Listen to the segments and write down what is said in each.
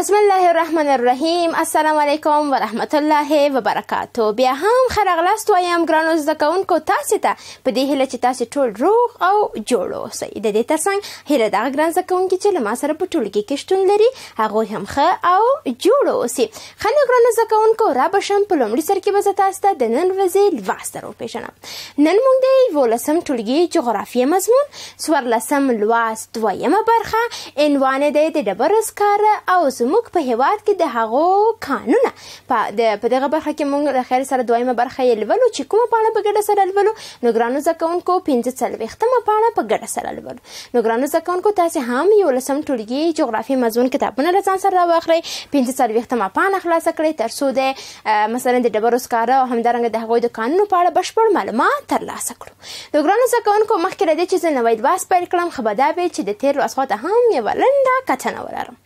بسم الله الرحمن الرحیم السلام علیکم ورحمت الله وبرکاتو بیا هم خرغلاست وایم ګرانو زده کوونکو تاسو ته په دې هله چې تاسو ټول روغ او جوړ اوسئ د دې ترڅنګ هله دا ګران زده کوونکي چې له ما سره په ټولګي کې شتون لري هغه هم ښه او جوړ اوسئ خلک ګرانو زده کوونکو را بشم په لومړي سر کې به تاسو ته د نن ورځې لواسته رو پېژنم نن مونږ د ولسم ټولګي جغرافیه مضمون سورلسم لواست دویمه برخه عنوان دی د ډبرسکاره او زموږ زموږ په هیواد کې د هغو قانونه په دغه برخه کې موږ د خیر سره دویمه برخه یې لولو چې کومه پاڼه په ګډه سره لولو نو ګرانو زده کوونکو پنځه څلوېښتمه پاڼه په ګډه سره لولو نو ګرانو زده کوونکو تاسې هم یولسم ټولګي جغرافي مضمون کتابونه له ځان سره راواخلئ پنځه څلوېښتمه پاڼه خلاصه کړئ تر څو د مثلا د ډبرو سکاره او همدارنګه د هغوی د قانونو په اړه بشپړ معلومات ترلاسه کړو د ګرانو زده کوونکو مخکې له دې چې زه نوی دواس پیل کړم ښه به دا وي چې د تېرو اسخواته هم یوه لنډه کتنه ولرم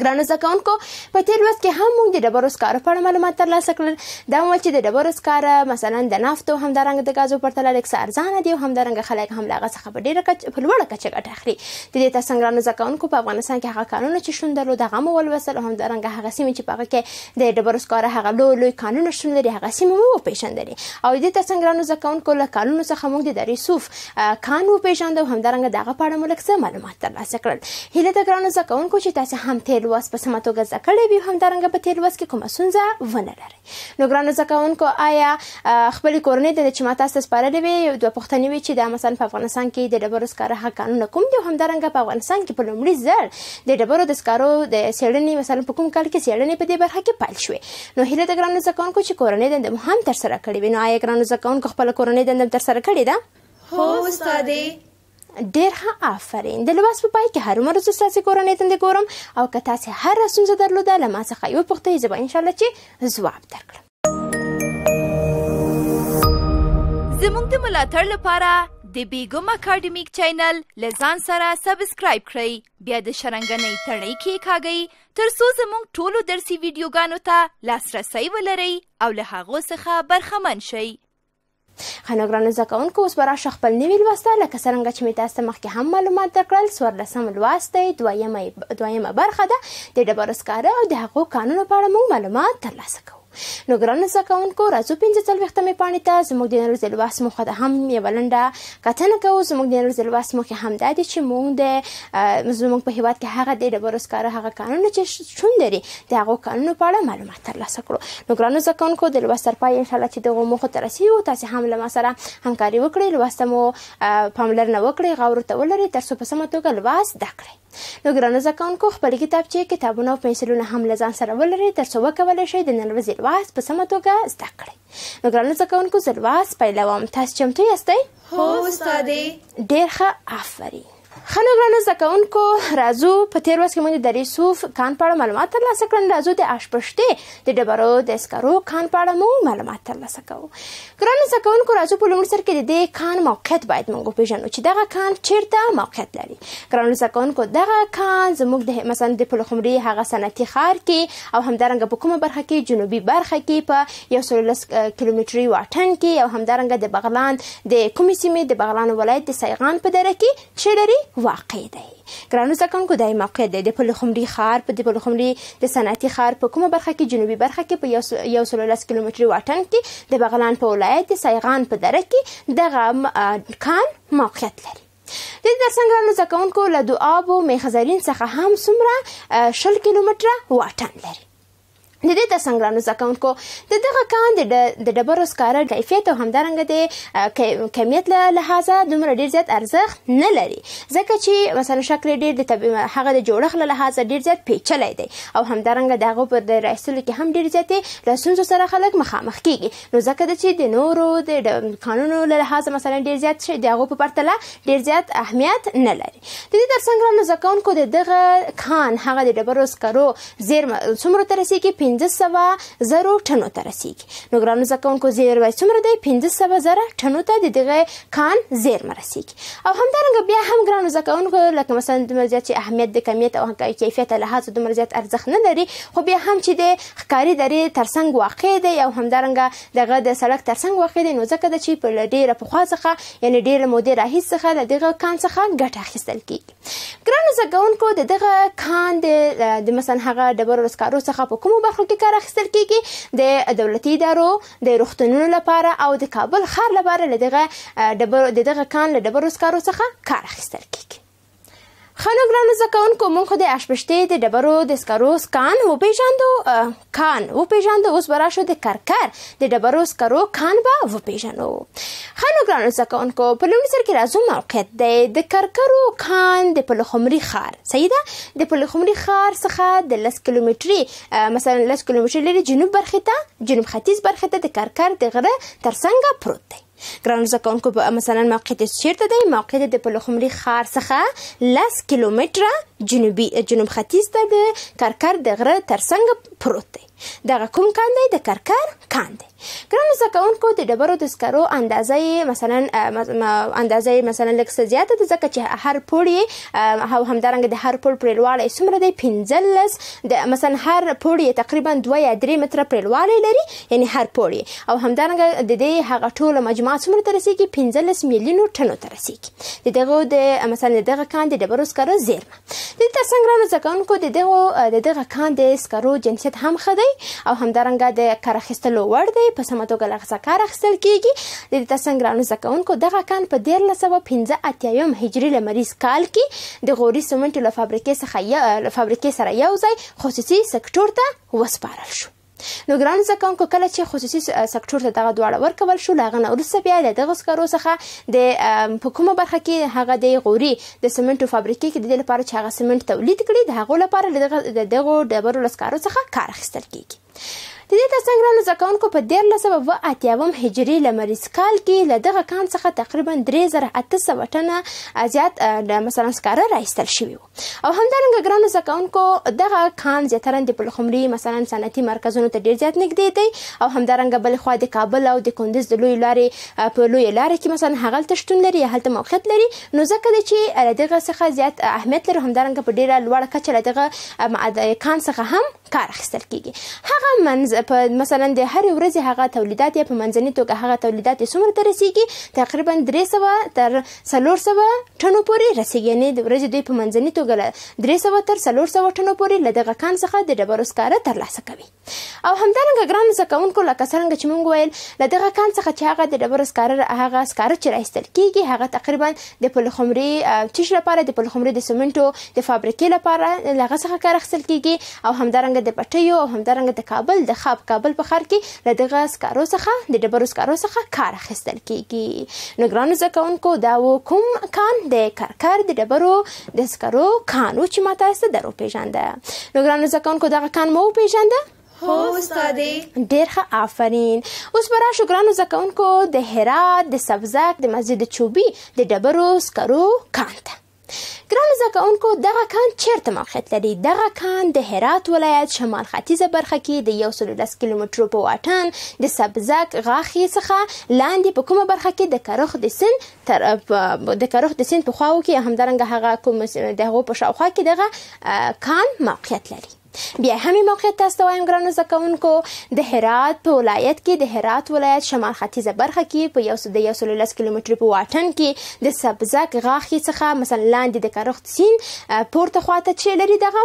ګرانو زکونکو په تیر لوست کې هم موږ د ډبرو سکارو په اړه معلومات ترلاسه کړل دا مول چې د ډبرو سکاره مثلا د نفتو همدارنګه د غازو پرتله لږ ارزانه دي او همدارنګه خلک هم لاغه څخه په ډیره کچ په لوړه کچه ګټه اخلي د دې تاسو ګرانو زکونکو په افغانستان کې هغه قانون چې شون درلو دغه مو ولوسل او همدارنګه هغه سیمه چې په هغه کې د ډبرو سکاره هغه لوی لوی قانون شون لري هغه سیمه مو پیژندلې او د دې تاسو ګرانو زکونکو له قانونو څخه موږ د دریسوف قانون پیژندو همدارنګه دغه په اړه ملک څه معلومات ترلاسه کړل هله د ګرانو زکونکو چې تاسو هم تیر لوست په سمه توګه زده کړی وي همدارنګه په تیر لوست کې کومه ستونزه ونه لرئ نو ګرانو زده کوونکو آیا خپل کورنۍ د چې ماته تاسو سپارلې وي دوه پوښتنې وي چې د مثلا په افغانستان کې د ډبرو سکاره حق قانون کوم دی همدارنګه په افغانستان کې په لومړي ځل د ډبرو د سکارو د سیړنې مثلا په کوم کال کې سیړنې په دې برخه کې پیل شوې نو هیله د ګرانو زده کوونکو چې کورنۍ دنده مهم تر سره کړې وي نو آیا ګرانو زده کوونکو خپل کورنۍ دنده تر سره کړې ده هو استادې ډیر ښه آفرین د لباس په پای کې هر مرز تاسو کورنۍ تند ګورم او که تاسو هر څه درلوده لمه څخه یو پخته زه به ان شاء الله چې جواب درکړم زموږ د ملاتړ لپاره د بیګم اکیډمیک چینل لزان سره سبسکرایب کړئ بیا د شرنګنۍ تړۍ کې کاږئ ترڅو زموږ ټولو درسي ویډیوګانو ته لاسرسی ولرئ او له هغو څخه برخمن شئ خنو ګرانو زده کوونکو اوس به راشه خپل نوي لوسته لکه څرنګه چې مې تاسو ته مخکې هم معلومات درکړل څوارلسم لوست دی دویمه دویمه برخه ده د ډبرو سکاره او د هغو قانونو په اړه موږ معلومات ترلاسه کوو نو ګران زده کوونکو راځو پنځه څلوېښتمې پاڼې ته زموږ د نن ورځې لوست موخه ده هم یوه لنډه کتنه کوو زموږ د نن ورځې لوست موخه همدا دي چې موږ د زموږ په هیواد کې هغه د ډبرو سکاره هغه قانون چې شون لري د هغو قانونو په اړه معلومات ترلاسه کړو نو ګرانو زده کوونکو د لوست تر پای ان شاء الله چې دغه موخو ته رسیدو تاسو هم له ما سره همکاري وکړئ لوست مو پاملرنه وکړئ غوړ ته ولري ترڅو په سمه توګه لوست زده کړئ نو ګرانو زده کوونکو خپلې کتابچې کتابونه او پنسلونه هم له ځان سره ولرئ تر څو وکولی شئ د نن ورځې لواس په سمه توګه زده کړئ نو ګرانو زده کوونکو زه لواس پیلوم تاسو چمتو یاستئ هو استادې ډېر ښه آفرین خلک رانه زده کوونکو راځو په تیر ورځ کې موږ د ریسوف کان په اړه معلومات ترلاسه کړل راځو د اشپشتې د ډبرو د اسکرو کان په اړه مو معلومات ترلاسه کوو ګرانو زده کوونکو راځو په لومړي سر کې د دې کان موقعیت باید موږ وپېژنو چې دغه کان چیرته موقعیت لري ګرانو زده کوونکو دغه کان زموږ د مثلا د پلخمري هغه صنعتي ښار کې او همدارنګه په کومه برخه کې جنوبي برخه کې په یو سل لس کیلومتري واټن کې او همدارنګه د بغلان د کومې سیمې د بغلان ولایت د سیغان په دره کې چیرې واقع دی ګرانو زکونکو دای موقع دی د پلخمري ښار په د پلخمري د صنعتي ښار په کومه برخه کې جنوبي برخه کې په یو سل لس کیلومتر واټن کې د بغلان په ولایت سایغان په دره کې دغه کان موقعیت لري د درسنګرانو زکونکو له دوابو میخزرین څخه هم څومره شل کیلومتره واټن لري د دې د څنګهرانو زکونکو د دغه کان د ډبرو سکاره کیفیت او همدارنګه د کمیت له لحاظه دومره ډیر زیات ارزښت نه لري ځکه چې مثلا شکل ډیر د طبي هغه د جوړښت له لحاظه ډیر زیات پیچلی دی او همدارنګه دغه پر د رسول کې هم ډیر زیات لاسونو سره خلک مخامخ کیږي نو ځکه چې د نورو د قانونو له لحاظه مثلا ډیر زیات شي دغه په پرتله ډیر زیات اهمیت نه لري د دې د څنګهرانو زکونکو د دغه کان هغه د ډبرو سکرو زیر څومره ترسي کې 1500 زرو ټنو ته رسیږي نو ګرانو ځکهونکو زیر وای څومره دی 1500 زره ټنو ته د دغه کان زیرمه رسیږي او همدارنګه بیا هم ګرانو ځکهونکو لکه مثلا د مرزیات چې اهمیت د کمیت او کیفیت له لحاظه د مرزیات ارزښت نه لري خو بیا هم چې د ښکاری درې ترڅنګ واقع دی او همدارنګه دغه د سړک ترڅنګ واقع دی نو ځکه چې په ډیره په خوا څخه یعنی ډیره مودې راهیسې څخه د دغه کان څخه ګټه اخیستل کیږي ګرانو زګونکو د دغه کان د مثلا هغه ډبرو سکارو څخه په کومو برخو کې کار اخیستل کیږي د دولتي ادارو د روغتونونو لپاره او د کابل ښار لپاره دغه ډبرو دغه کان له ډبرو سکارو څخه کار اخیستل کیږي خانو ګرانو زکونکو مونږ خو د اشپشتې د ډبرو د سکرو سکان و پیژاندو کان و پیژاندو اوس برا شو د کرکر د ډبرو سکرو کان به و پیژنو خانو ګرانو زکونکو په لومړي سر کې راځو موقعیت دی د کرکرو کان د پلخمري خار صحیح ده د پلخمري خار څخه د 10 کیلومتري مثلا 10 کیلومتر لري جنوب برخه ته جنوب ختیځ برخه ته د کرکر د غره ترڅنګ پروت دی ګران زکونکو په مثلا موقعیت چیرته دی موقعیت د پلخمري ښار څخه لس کیلومتره جنوبي جنوب ختیځ ته د کرکر د غره ترڅنګ پروت دی دغه کوم کاندي د کرکر کاندي ګرانو زده کوونکو د ډبرو د سکرو اندازه یې مثلا اندازه یې مثلا لږ څه زیاته ده ځکه چې هر پوړ او همدارنګه د هر پوړ پرېړوالی څومره دی پنځلس د مثلا هر پوړ تقریبا دوه یا درې متره پرېړوالی لري یعنی هر پوړ او همدارنګه د دې هغه ټوله مجموعه څومره ته رسیږي پنځلس میلیونو ټنو ته رسیږي د دغه د مثلا دغه کان د ډبرو سکرو زیرمه د تاسو څنګه زده کوونکو د دغه د دغه کان د سکرو جنسیت هم خدي او همدارنګه د کار اخیستلو وړ دی په سمه توګه لغزه کار اخیستل کیږي د تاسو ګرانو زکونکو دغه کان په 1315 م هجری لمریز کال کې د غوري سمنټو له فابریکې څخه یا له فابریکې سره یو ځای خصوصي سکتور ته وسپارل شو نو ګران ځکه کله چې خصوصي سکتور ته دغه دواړه ورکول شو لاغه نه ورسره بیا د دغه سکرو څخه د په کومه برخه کې هغه د غوري د سمنټو فابریکې کې د لپاره چې هغه سمنټ تولید کړي د هغه لپاره دغه دغه ډبرو لسکارو څخه کار اخیستل کیږي د دې ترڅنګ ګرانو زده کوونکو په دیارلس سوه اوه اتیاوم هجري لمریز کال کې له دغه کان څخه تقریبا درې زره اته سوه ټنه زیات مثلا سکاره راایستل شوي وو او همدارنګه ګرانو زده کوونکو دغه کان زیاتره د پلخمري مثلا صنعتي مرکزونو ته ډېر زیات نږدې دی او همدارنګه بلې خوا د کابل او د کندز د لویې لارې په لویې لارې کې مثلا هغلته شتون لري یا هلته موقعیت لري نو ځکه دی چې له دغه څخه زیات اهمیت لري همدارنګه په ډېره لوړه کچه له دغه کان څخه هم کار اخیستل کېږي هغه منځ په مثلا د هر ورځې هغه تولیدات یا په منځني توګه هغه تولیدات څومره ته رسیږي تقریبا 300 تر 400 ټنو پورې رسیږي یعنی د ورځې دوی په منځني توګه 300 تر 400 ټنو پورې له دغه کان څخه د ډبرو سکاره ترلاسه کوي او همدارنګه ګران زکونکو لکه څنګه چې مونږ ویل له دغه کان څخه چې هغه د ډبرو سکاره هغه سکاره چې راستل کیږي هغه تقریبا د پلخمري تش لپاره د پلخمري د سمنټو د فابریکې لپاره لغه څخه کار اخیستل کیږي او همدارنګه د پټیو او همدارنګه د کابل د څخه په کابل په خر کې له دغه سکارو څخه د ډبرو سکارو څخه کار اخیستل کیږي نو ګرانو زده کوونکو دا و کوم کان د کرکر د ډبرو د سکارو کان و چې ماته ست درو پیژنده نو ګرانو زده کوونکو دغه کان مو پیژنده هو استادې ډېر ښه آفرین اوس برا شکرانو زکونکو د هرات د سبزک د مسجد چوبي د ډبرو سکرو کانته ګران زده کوونکو دغه کان چیرته موقعیت لري دغه کان د هرات ولایت شمال ختیځه برخه کې د 110 کیلومتر په واټن د سبزک غاخي څخه لاندې په کومه برخه کې د کرخ د سن تر د کرخ د سن په خواو کې همدارنګه هغه کوم دغه په شاوخوا کې دغه کان موقعیت لري بیا همي موقعیت تاسو وایم ګرانو زکونکو د هرات په ولایت کې د هرات ولایت شمال ختیځه برخه کې په یو سد یو سل لس کیلومتر په واټن کې د سبزک غاخي څخه مثلا لاندې د کرخت سین پورته خواته چې لري دغه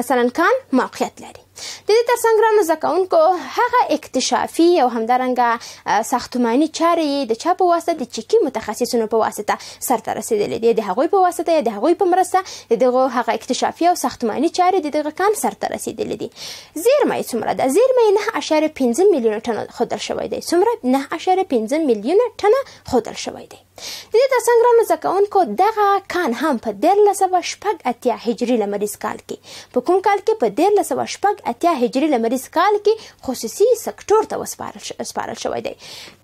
مثلا کان موقعیت لري د دې ترڅنګ رانو زکونکو هغه اکتشافي او همدارنګه ساختماني چارې د چا په واسطه د چکی متخصصینو په واسطه سرته رسیدلې دي د هغوی په واسطه یا د هغوی په مرسته دغه هغه اکتشافي او ساختماني چارې دغه کان سرته رسیدلې دي زیرمه څومره ده زیرمه 9.5 میلیونه ټن خودل شوی دی څومره 9.5 میلیونه ټن خودل شوی دی د دې ترڅنګ رانو زکونکو دغه کان هم په 1380 اتیا هجری لمریز کال کې په کوم کال کې په 1380 اتیا هجری لمریز کال کې خصوصي سکتور ته وسپارل سپارل شوی دی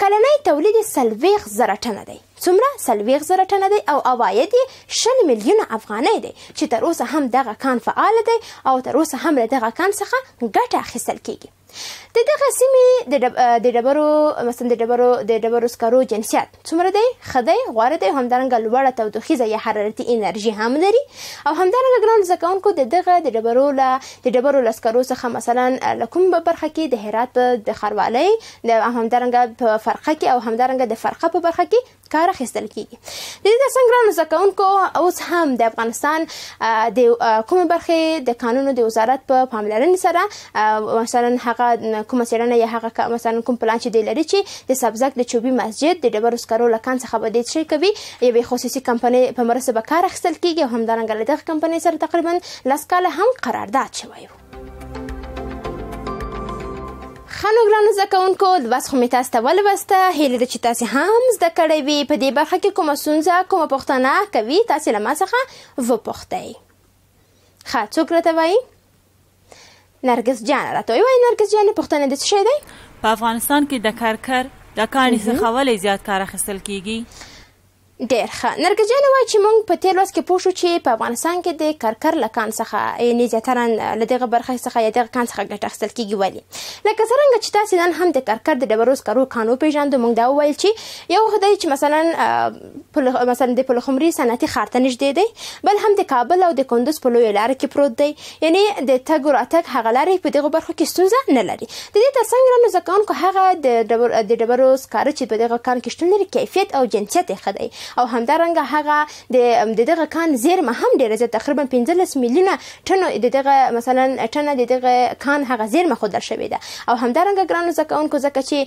کلنۍ تولید سلويخ زره ټنه دی څومره سلويخ زره ټنه دی او عواید یې 6 میلیونه افغانۍ دی چې تر اوسه هم دغه کان فعال دی او تر اوسه هم دغه کان څخه ګټه اخیستل کیږي د دغه سیمې د ډبرو مثلا د ډبرو د ډبرو سکرو جنسیت څومره دی خدای غوړه دی همدارنګه لوړه تودوخیزه یا حرارتي انرژي هم لري او همدارنګه ګران زکونکو د دغه د ډبرو له د ډبرو لسکرو څخه مثلا لکم په برخه کې د هرات د خروالۍ د همدارنګه په فرقه کې او همدارنګه د فرقه په برخه کې کار اخیستل کیږي د دې ترڅنګ ګرانو زده کوونکو اوس هم د افغانستان د کومې برخې د قانونو د وزارت په پاملرنې سره مثلا هغه کومه څېړنه یا هغه مثلا کوم پلان چې دی لري چې د سبزک د چوبي مسجد د ډبرو سکرو له کان څخه بدې شي کوي یوې خصوصي کمپنۍ په مرسته به کار اخیستل کیږي او همدارنګه له دغه کمپنۍ سره تقریبا لس کاله هم قرارداد شوی و خانو ګرانو زکونکو د بس خو می تاسو ته ولوسته هیله ده چې تاسو هم زده کړی وي په دې برخه کې کومه سونځه کومه پوښتنه کوي تاسو له ما څخه وپوښتئ ښه څوک راته وایي نرګس جان راته وایي نرګس جان پوښتنه د څه شی دی په افغانستان کې د کرکر د کاني څخه ولې زیات کار اخیستل کیږي ډیر ښه نرګجان وای چې موږ په تیر لوس کې پوښو چې په افغانستان کې د کرکر لکان څخه یعنی زیاتره له دغه برخې څخه یا دغه کان څخه ګټه اخیستل کیږي ولی لکه څنګه چې تاسو نن هم د کرکر د ډبروس کرو کانو پیژندو موږ دا وویل چې یو خدای چې مثلا په مثلا د پلخمري صنعتي خارته نږدې دی بل هم د کابل او د کندوز په لوی لار کې پروت دی یعنی د تګ او اتک هغه لارې په دغه برخو کې ستونزه نه لري د دې ترڅنګ نو ځکه هغه د ډبروس کار چې په دغه کان کې شتون لري کیفیت او جنسیت یې خدای او همدارنګه هغه د دغه کان زیرمه هم ډیره زیاته تقریبا 15 میلیونه ټنو دغه مثلا ټنه دغه کان هغه زیرمه خودل شوې ده او همدارنګه ګرانو زکونکو زکه چې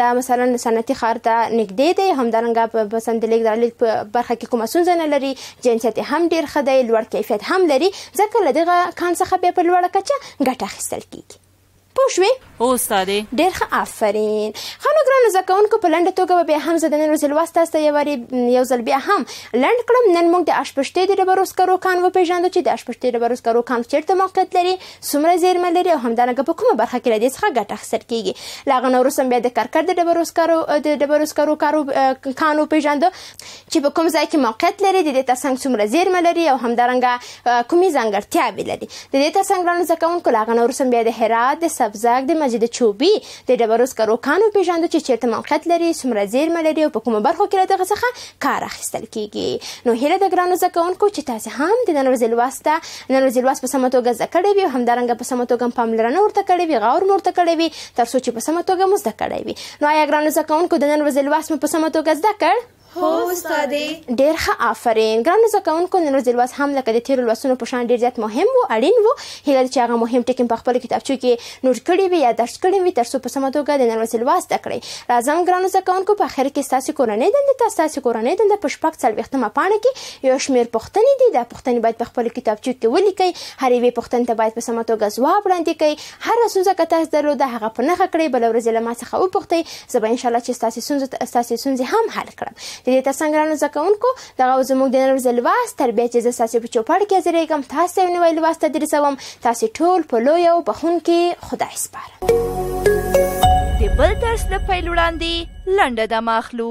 دا مثلا صنعتي ښار ته نږدې دی همدارنګه په پسند لیک درلیک په برخه کې کومه سنځ نه لري جنسیت هم ډیر خدای لوړ کیفیت هم لري ځکه لدغه کان څخه به په لوړه کچه ګټه اخیستل کیږي پوه شوې هو استادې ډېر ښه آفرین خانو ګرانو زده کوونکو په لنډه توګه به بیا هم زه د نن ورځې لوست تاسو ته یو یو ځل بیا هم لنډ کړم نن موږ د اشپشتې د ډبرو سکرو کان وپېژاندو چې د اشپشتې ډبرو سکرو کان چیرته موقعیت لري څومره زیرمه لري او همدارنګه په کومه برخه کې له دې څخه ګټه اخیستل کېږي له هغه نه وروسته بیا د کرکر د ډبرو سکرو د ډبرو سکرو کارو کان وپېژاندو چې په کوم ځای کې موقعیت لري د دې ترڅنګ څومره زیرمه لري او همدارنګه کومې ځانګړتیاوې لري د دې ترڅنګ ګرانو زده کوونکو له هغه نه وروسته بیا د هرات د سبزک د مسجد چوبي د ډبرو سکرو کان وپېژندو چې چیرته موقعیت لري څومره زیرمه لري او په کومه برخو کې له دغه څخه کار اخیستل کیږي نو هیله د ګرانو زده کوونکو چې تاسې هم د نن ورځې لوست ته نن ورځې لوست په سمه توګه زده کړی وي او همدارنګه په سمه توګه پاملرنه ورته کړې وي غور مو ورته کړې وي تر څو چې په سمه توګه مو زده کړی وي نو آیا ګرانو زده کوونکو د نن ورځې لوست مو په سمه توګه زده کړ هو استادې ډېر ښه آفرین ګران زکونکو نن ورځ لوس هم لکه د تیر لوسونو په شان ډېر زیات مهم وو اړین وو هله چې هغه مهم ټکي په خپل کتابچو کې نوٹ کړی وي یا درس کړی وي ترڅو په سمه توګه د نن ورځ لوس تکړي راځم ګران زکونکو په اخر کې تاسو کورنۍ دند تاسو کورنۍ دند په شپږ څل وختمه پاڼه کې یو شمیر پښتنې دي د پښتنې باید په خپل کتابچو کې ولیکي هرې وی پښتن ته باید په سمه توګه ځواب وړاندې کړي هر څه که تاسو درلوده هغه په نخښه کړئ بل ورځ له ما څخه وپوښتئ زه به ان شاء الله چې تاسو سنځ تاسو سنځ هم حل کړم د دې ترڅنګ ګرانو زده کوونکو دغه زموږ د نن ورځې لوست تربیه چې زه ستاسې په چوپړ کې حاضرېږم تاسو یو نوی لوست تدریسوم تاسې ټول په لوی او بخونکي خدای سپارم د بل درس د پیل وړاندې لنډه د ماخلو